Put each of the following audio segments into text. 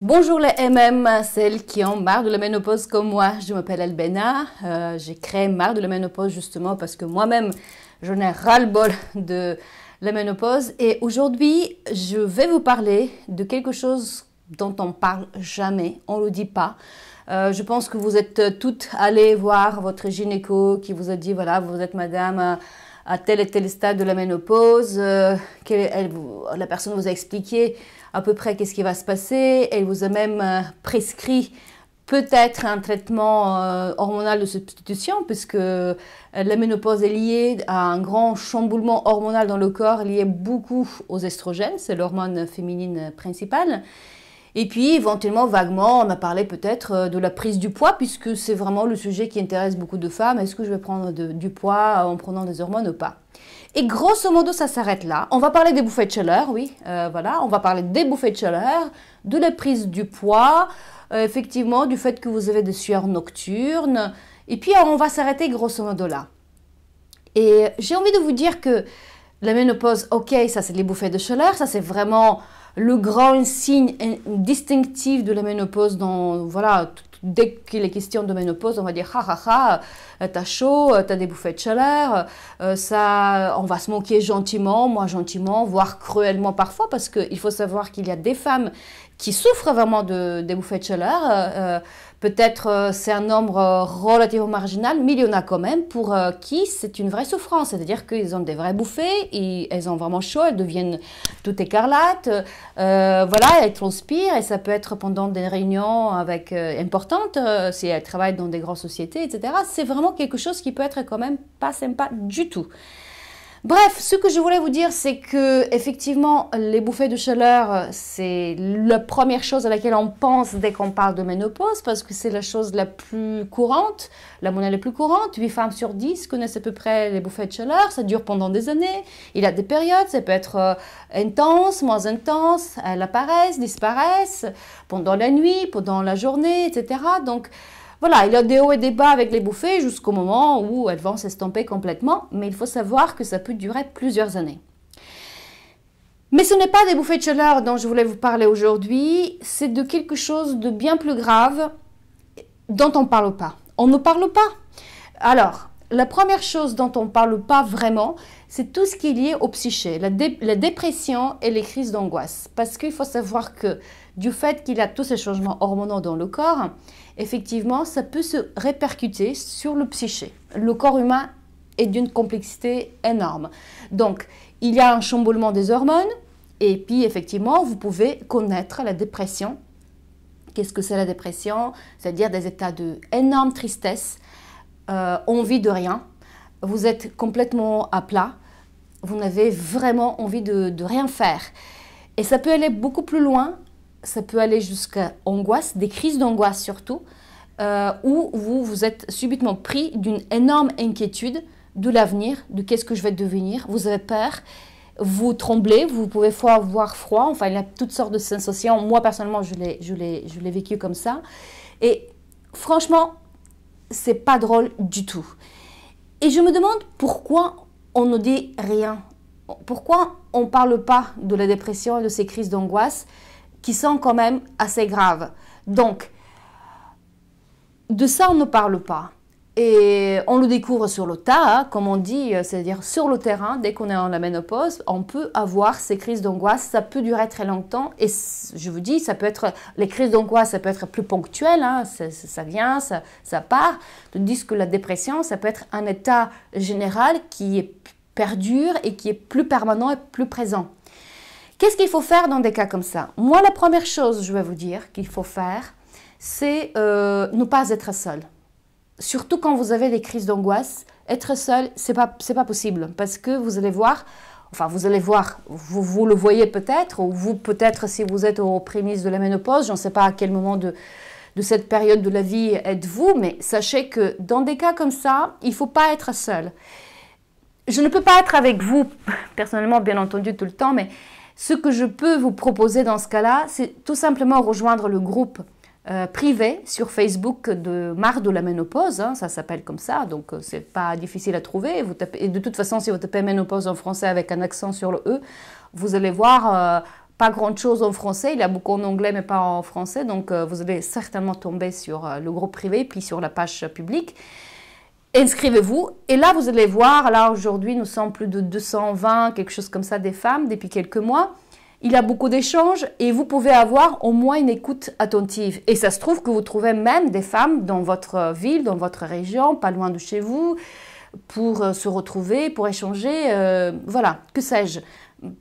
Bonjour les MM, celles qui ont marre de la ménopause comme moi. Je m'appelle Albena. Euh, j'ai créé Marre de la ménopause justement parce que moi-même, je n'ai ras-le-bol de la ménopause. Et aujourd'hui, je vais vous parler de quelque chose dont on parle jamais, on ne le dit pas. Euh, je pense que vous êtes toutes allées voir votre gynéco qui vous a dit voilà, vous êtes madame à tel et tel stade de la ménopause, euh, la personne vous a expliqué à peu près qu'est-ce qui va se passer, elle vous a même euh, prescrit peut-être un traitement euh, hormonal de substitution, puisque la ménopause est liée à un grand chamboulement hormonal dans le corps lié beaucoup aux estrogènes, c'est l'hormone féminine principale. Et puis, éventuellement, vaguement, on a parlé peut-être euh, de la prise du poids, puisque c'est vraiment le sujet qui intéresse beaucoup de femmes. Est-ce que je vais prendre du poids en prenant des hormones ou pas Et grosso modo, ça s'arrête là. On va parler des bouffées de chaleur, oui, euh, voilà. On va parler des bouffées de chaleur, de la prise du poids, euh, effectivement, du fait que vous avez des sueurs nocturnes. Et puis, on va s'arrêter grosso modo là. Et j'ai envie de vous dire que la ménopause, ok, ça c'est les bouffées de chaleur, ça c'est vraiment le grand signe distinctif de la ménopause dans, voilà, dès qu'il est question de ménopause, on va dire ha ha ha, euh, t'as chaud, euh, t'as des bouffées de chaleur, euh, ça, on va se moquer gentiment, moi gentiment, voire cruellement parfois, parce qu'il faut savoir qu'il y a des femmes qui souffrent vraiment de, des bouffées de chaleur. Peut-être euh, c'est un nombre euh, relativement marginal, mais il y en a quand même pour euh, qui c'est une vraie souffrance. C'est-à-dire qu'ils ont des vraies bouffées, et elles ont vraiment chaud, elles deviennent tout écarlates. voilà, elles transpirent et ça peut être pendant des réunions avec, importantes, si elles travaillent dans des grandes sociétés, etc. C'est vraiment quelque chose qui peut être quand même pas sympa du tout. Bref, ce que je voulais vous dire, c'est que effectivement, les bouffées de chaleur, euh, c'est la première chose à laquelle on pense dès qu'on parle de ménopause, parce que c'est la chose la plus courante, la monnaie la plus courante. 8 femmes sur 10 connaissent à peu près les bouffées de chaleur, ça dure pendant des années. Il y a des périodes, ça peut être euh, intense, moins intense, elles apparaissent, disparaissent, pendant la nuit, pendant la journée, etc. Donc, voilà, il a des hauts et des bas avec les bouffées jusqu'au moment où elles vont s'estomper complètement, mais il faut savoir que ça peut durer plusieurs années. Mais ce n'est pas des bouffées de chaleur dont je voulais vous parler aujourd'hui, c'est de quelque chose de bien plus grave dont on ne parle pas. On ne parle pas. Alors, la première chose dont on ne parle pas vraiment, c'est tout ce qui est lié au psyché, la, dépression et les crises d'angoisse. Parce qu'il faut savoir que du fait qu'il y a tous ces changements hormonaux dans le corps, effectivement, ça peut se répercuter sur le psyché. Le corps humain est d'une complexité énorme. Donc, il y a un chamboulement des hormones, et puis effectivement, vous pouvez connaître la dépression. Qu'est-ce que c'est la dépression C'est-à-dire des états de énorme tristesse, euh, envie de rien. Vous êtes complètement à plat. Vous n'avez vraiment envie de rien faire. Et ça peut aller beaucoup plus loin ça peut aller jusqu'à angoisse, des crises d'angoisse surtout, euh, où vous, vous êtes subitement pris d'une énorme inquiétude de l'avenir, de qu'est-ce que je vais devenir. Vous avez peur, vous tremblez, vous pouvez avoir froid, enfin, il y a toutes sortes de sensations. Moi, personnellement, je l'ai, je l'ai, je l'ai vécu comme ça. Et franchement, c'est pas drôle du tout. Et je me demande pourquoi on ne dit rien. Pourquoi on ne parle pas de la dépression et de ces crises d'angoisse qui sont quand même assez graves. Donc, de ça, on ne parle pas. Et on le découvre sur le tas, hein, comme on dit, euh, c'est-à-dire sur le terrain, dès qu'on est en la ménopause, on peut avoir ces crises d'angoisse. Ça peut durer très longtemps. Et je vous dis, ça peut être, les crises d'angoisse, ça peut être plus ponctuel, hein, ça, vient, ça, ça part. Tandis que la dépression, ça peut être un état général qui est perdure et qui est plus permanent et plus présent. Qu'est-ce qu'il faut faire dans des cas comme ça Moi, la première chose, je vais vous dire, qu'il faut faire, c'est euh, ne pas être seul. Surtout quand vous avez des crises d'angoisse, être seul, c'est pas c'est pas possible parce que vous allez voir, enfin vous allez voir, vous, vous le voyez peut-être ou vous peut-être si vous êtes aux prémices de la ménopause, je ne sais pas à quel moment de de cette période de la vie êtes-vous, mais sachez que dans des cas comme ça, il faut pas être seul. Je ne peux pas être avec vous personnellement, bien entendu, tout le temps, mais ce que je peux vous proposer dans ce cas-là, c'est tout simplement rejoindre le groupe euh, privé sur Facebook de Marre de la ménopause, hein, ça s'appelle comme ça, donc ce euh, c'est pas difficile à trouver. Vous tapez, et de toute façon, si vous tapez ménopause en français avec un accent sur le E, vous allez voir euh, pas grand chose en français. Il y a beaucoup en anglais, mais pas en français, donc vous allez certainement tomber sur le groupe privé puis sur la page publique inscrivez-vous. Et là, vous allez voir, là aujourd'hui, nous sommes plus de 220, quelque chose comme ça, des femmes depuis quelques mois. Il y a beaucoup d'échanges et vous pouvez avoir au moins une écoute attentive. Et ça se trouve que vous trouvez même des femmes dans votre ville, dans votre région, pas loin de chez vous, pour euh, se retrouver, pour échanger, euh, voilà, que sais-je,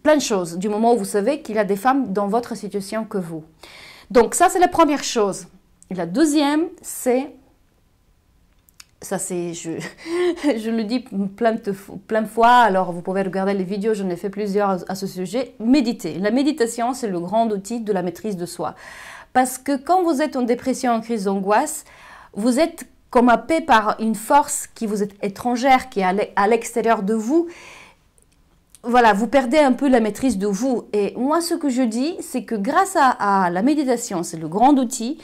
plein de choses, du moment où vous savez qu'il y a des femmes dans votre situation que vous. Donc ça, c'est la première chose. La deuxième, c'est ça c'est, je, le dis plein de, fois, alors vous pouvez regarder les vidéos, j'en ai fait plusieurs à ce sujet, méditer. La méditation, c'est le grand outil de la maîtrise de soi. Parce que quand vous êtes en dépression, en crise d'angoisse, vous êtes comme happé par une force qui vous est étrangère, qui est à l'extérieur de vous. Voilà, vous perdez un peu la maîtrise de vous. Et moi, ce que je dis, c'est que grâce à la méditation, c'est le grand outil,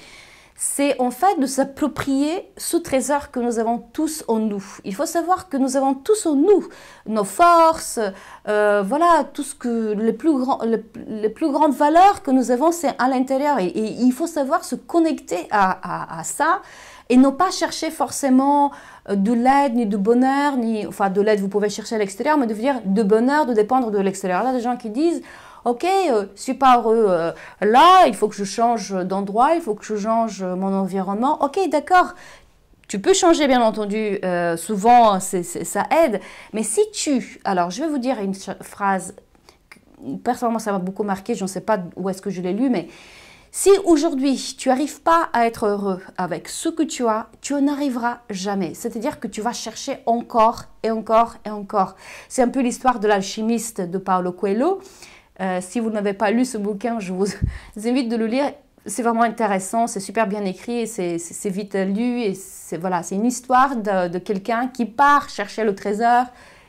c'est en fait de s'approprier ce trésor que nous avons tous en nous. Il faut savoir que nous avons tous en nous nos forces, euh, voilà, tout ce que les plus, grandes valeurs que nous avons, c'est à l'intérieur. Et, il faut savoir se connecter à, ça et ne pas chercher forcément euh, de l'aide, ni de bonheur, ni, enfin de l'aide vous pouvez chercher à l'extérieur, mais de venir de bonheur, de dépendre de l'extérieur. Là, des gens qui disent, ok, je euh, je suis pas heureux euh, là, il faut que je change d'endroit, il faut que je change mon environnement. Ok, d'accord. Tu peux changer, bien entendu, euh, souvent ça aide. Mais si tu... Alors, je vais vous dire une phrase, personnellement, ça m'a beaucoup marqué, je ne sais pas où est-ce que je l'ai lu, mais si aujourd'hui tu n'arrives pas à être heureux avec ce que tu as, tu arriveras jamais. C'est-à-dire que tu vas chercher encore et encore et encore. C'est un peu l'histoire de l'alchimiste de Paolo Coelho euh, si vous n'avez pas lu ce bouquin, je vous invite de le lire. C'est vraiment intéressant, c'est super bien écrit, c'est vite lu et c'est une histoire de, de quelqu'un qui part chercher le trésor,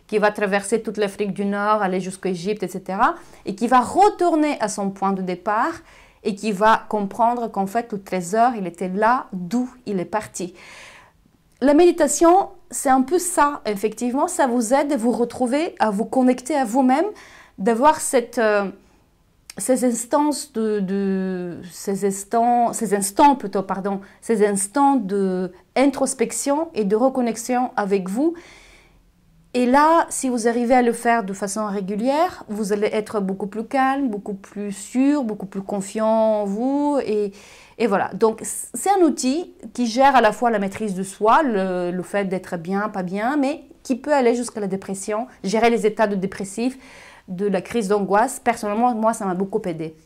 qui va traverser toute l'Afrique du Nord, aller jusqu'à Égypte etc. Et qui va retourner à son point de départ et qui va comprendre qu'en fait le trésor, il était là d'où il est parti. La méditation, c'est un peu ça, effectivement, ça vous aide à vous retrouver, à vous connecter à vous-même, d'avoir cette euh, ces instances de, de, ces instants, ces instants plutôt, pardon, ces instants de introspection et de reconnexion avec vous. Et là, si vous arrivez à le faire de façon régulière, vous allez être beaucoup plus calme, beaucoup plus sûr, beaucoup plus confiant en vous. Et, et voilà. Donc, c'est un outil qui gère à la fois la maîtrise de soi, le, le fait d'être bien, pas bien, mais qui peut aller jusqu'à la dépression, gérer les états de dépressif, de la crise d'angoisse. Personnellement, moi, ça m'a beaucoup aidé.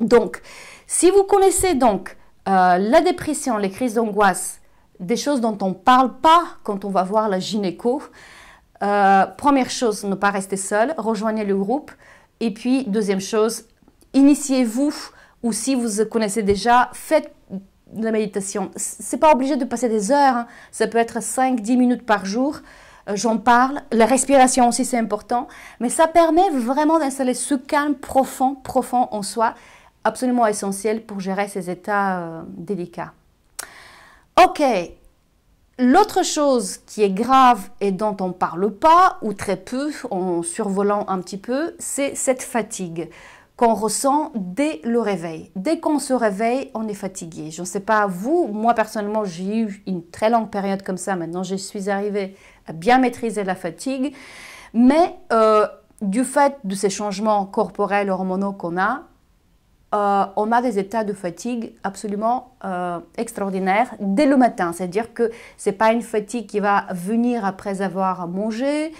Donc, si vous connaissez donc euh, la dépression, les crises d'angoisse, des choses dont on ne parle pas quand on va voir la gynéco, euh, première chose, ne pas rester seul, rejoignez le groupe. Et puis, deuxième chose, initiez-vous ou si vous connaissez déjà, faites de la méditation. Ce n'est pas obligé de passer des heures, hein. ça peut être 5-10 minutes par jour. Euh, j'en parle. La respiration aussi, c'est important. Mais ça permet vraiment d'installer ce calme profond, profond en soi, absolument essentiel pour gérer ces états euh, délicats. Ok. L'autre chose qui est grave et dont on ne parle pas, ou très peu, en survolant un petit peu, c'est cette fatigue qu'on ressent dès le réveil. Dès qu'on se réveille, on est fatigué. Je ne sais pas vous, moi personnellement, j'ai eu une très longue période comme ça. Maintenant, je suis arrivée à bien maîtriser la fatigue. Mais euh, du fait de ces changements corporels, hormonaux qu'on a, euh, on a des états de fatigue absolument euh, extraordinaires dès le matin. C'est-à-dire que ce n'est pas une fatigue qui va venir après avoir mangé,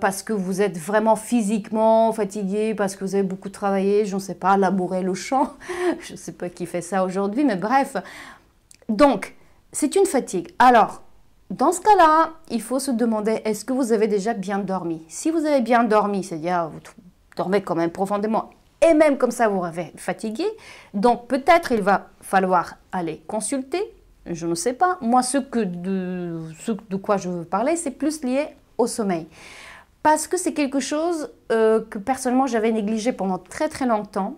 parce que vous êtes vraiment physiquement fatigué, parce que vous avez beaucoup travaillé, je ne sais pas, labourer le champ, je ne sais pas qui fait ça aujourd'hui, mais bref. Donc, c'est une fatigue. Alors, dans ce cas-là, il faut se demander est-ce que vous avez déjà bien dormi Si vous avez bien dormi, c'est-à-dire vous dormez quand même profondément et même comme ça vous rêvez fatigué, donc peut-être il va falloir aller consulter, je ne sais pas. Moi, ce, que de, quoi je veux parler, c'est plus lié au sommeil. Parce que c'est quelque chose euh, que personnellement j'avais négligé pendant très très longtemps,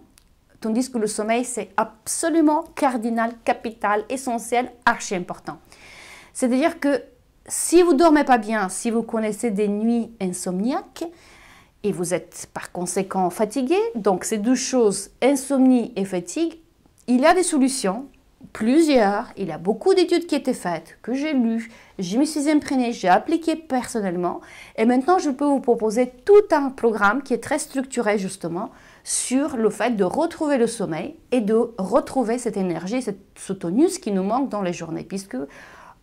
tandis que le sommeil c'est absolument cardinal, capital, essentiel, archi important. C'est-à-dire que si vous dormez pas bien, si vous connaissez des nuits insomniaques, et vous êtes par conséquent fatigué, donc ces deux choses, insomnie et fatigue, il y a des solutions, plusieurs, il y a beaucoup d'études qui étaient faites, que j'ai lues, je me suis imprégnée, j'ai appliqué personnellement, et maintenant je peux vous proposer tout un programme qui est très structuré justement sur le fait de retrouver le sommeil et de retrouver cette énergie, ce tonus qui nous manque dans les journées, puisque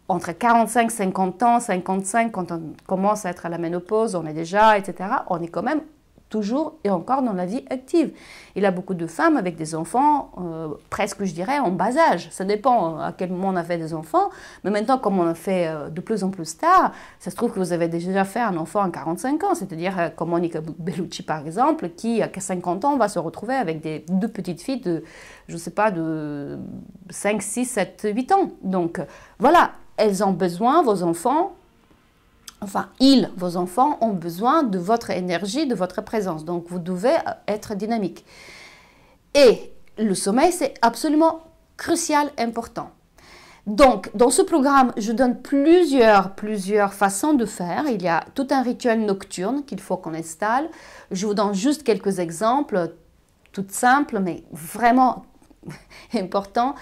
entre 45, 50 ans, 55, quand on commence à être à la ménopause, on est déjà, etc., on est quand même toujours et encore dans la vie active. Il y a beaucoup de femmes avec des enfants, euh, presque je dirais, en bas âge. Ça dépend euh, à quel moment on a fait des enfants. Mais maintenant, comme on a fait euh, de plus en plus tard, ça se trouve que vous avez déjà fait un enfant à 45 ans, c'est-à-dire comme Monica Bellucci par exemple, qui à 50 ans va se retrouver avec des, deux petites filles de, je ne sais pas, de 5, 6, 7, 8 ans. Donc voilà, elles ont besoin, vos enfants, enfin ils, vos enfants, ont besoin de votre énergie, de votre présence. Donc vous devez être dynamique. Et le sommeil, c'est absolument crucial, important. Donc, dans ce programme, je donne plusieurs, plusieurs façons de faire. Il y a tout un rituel nocturne qu'il faut qu'on installe. Je vous donne juste quelques exemples, tout simples, mais vraiment importants.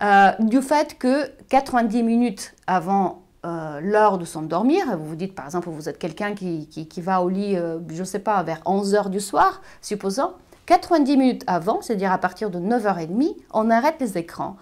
Euh, du fait que 90 minutes avant euh, l'heure de s'endormir, vous vous dites par exemple, vous êtes quelqu'un qui, va au lit, euh, je ne sais pas, vers 11 h du soir, supposons, 90 minutes avant, c'est-à-dire à partir de 9h30, on arrête les écrans.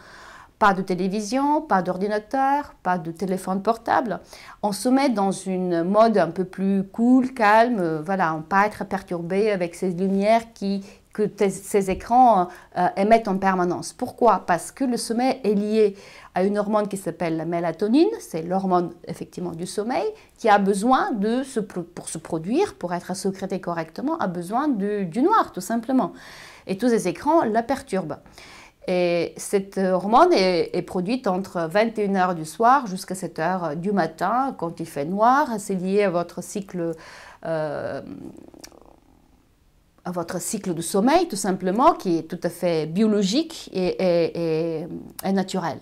Pas de télévision, pas d'ordinateur, pas de téléphone portable. On se met dans une mode un peu plus cool, calme. Voilà, on ne pas être perturbé avec ces lumières qui, que ces écrans euh, émettent en permanence. Pourquoi Parce que le sommeil est lié à une hormone qui s'appelle la mélatonine, c'est l'hormone effectivement du sommeil, qui a besoin de se, pour se produire, pour être sécrétée correctement, a besoin du, noir tout simplement. Et tous ces écrans la perturbent. Et cette hormone est, produite entre 21h du soir jusqu'à 7h du matin quand il fait noir. C'est lié à votre cycle euh, à votre cycle de sommeil, tout simplement, qui est tout à fait biologique et, naturel.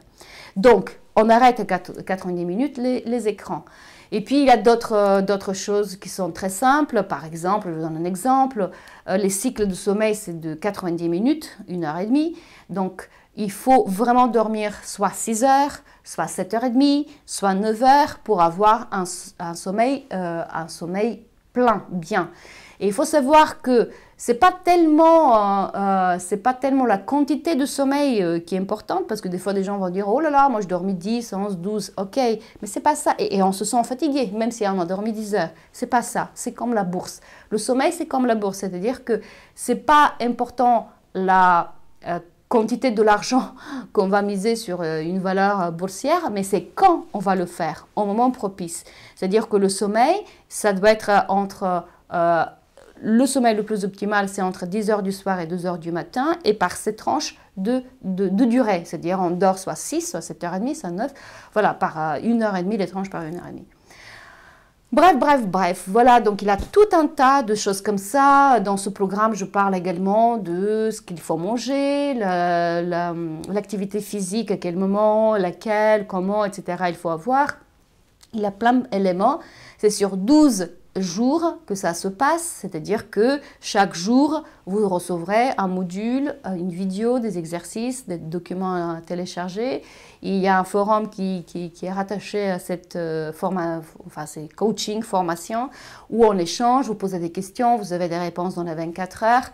Donc, on arrête à 90 minutes les, écrans. Et puis, il y a euh, d'autres choses qui sont très simples. Par exemple, je vous donne un exemple, euh, les cycles de sommeil, c'est de 90 minutes, une heure et demie. Donc, il faut vraiment dormir soit 6 heures, soit 7 heures et demie, soit 9 heures pour avoir un, sommeil, un sommeil euh, bien. Et il faut savoir que c'est pas tellement euh, euh, c'est pas tellement la quantité de sommeil euh, qui est importante parce que des fois des gens vont dire oh là là moi je dormis 10 11 12 ok mais c'est pas ça et, et, on se sent fatigué même si on a dormi 10 heures c'est pas ça c'est comme la bourse le sommeil c'est comme la bourse c'est à dire que c'est pas important la quantité de l'argent qu'on va miser sur euh, une valeur euh, boursière, mais c'est quand on va le faire, au moment propice. C'est-à-dire que le sommeil, ça doit être euh, entre... le sommeil le plus optimal, c'est entre 10h du soir et 2h du matin, et par ces tranches de, de, de durée, c'est-à-dire on dort soit 6, soit 7h30, soit 9, voilà, par 1h30, les tranches par 1h30. Bref, bref, bref. Voilà, donc il a tout un tas de choses comme ça. Dans ce programme, je parle également de ce qu'il faut manger, l'activité physique, à quel moment, laquelle, comment, etc. il faut avoir. Il a plein d'éléments. C'est sur 12 jour que ça se passe, c'est-à-dire que chaque jour, vous recevrez un module, euh, une vidéo, des exercices, des documents à télécharger. Il y a un forum qui, qui, est rattaché à cette euh, forma, enfin, c'est coaching, formation, où on échange, vous posez des questions, vous avez des réponses dans les 24 heures.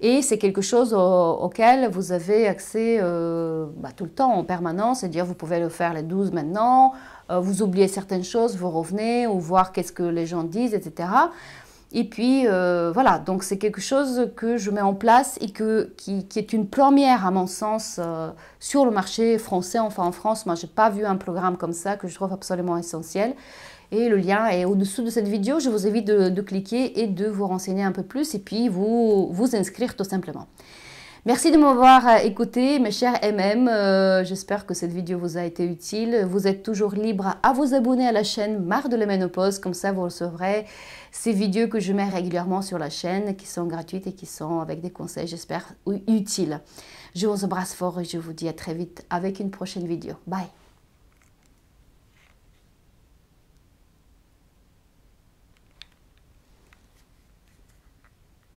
Et c'est quelque chose auquel vous avez accès euh, bah, tout le temps, en permanence. C'est-à-dire, vous pouvez le faire les 12 maintenant, euh, vous oubliez certaines choses, vous revenez, ou voir qu'est-ce que les gens disent, etc. Et puis, euh, voilà, donc c'est quelque chose que je mets en place et que, qui, qui est une première, à mon sens, sur le marché français, enfin en France. Moi, je n'ai pas vu un programme comme ça que je trouve absolument essentiel et le lien est au-dessous de cette vidéo. Je vous invite de, cliquer et de vous renseigner un peu plus et puis vous vous inscrire tout simplement. Merci de m'avoir euh, écouté, mes chers MM. J'espère que cette vidéo vous a été utile. Vous êtes toujours libre à vous abonner à la chaîne Marre de la ménopause. Comme ça, vous recevrez ces vidéos que je mets régulièrement sur la chaîne, qui sont gratuites et qui sont avec des conseils, j'espère, utiles. Je vous embrasse fort et je vous dis à très vite avec une prochaine vidéo. Bye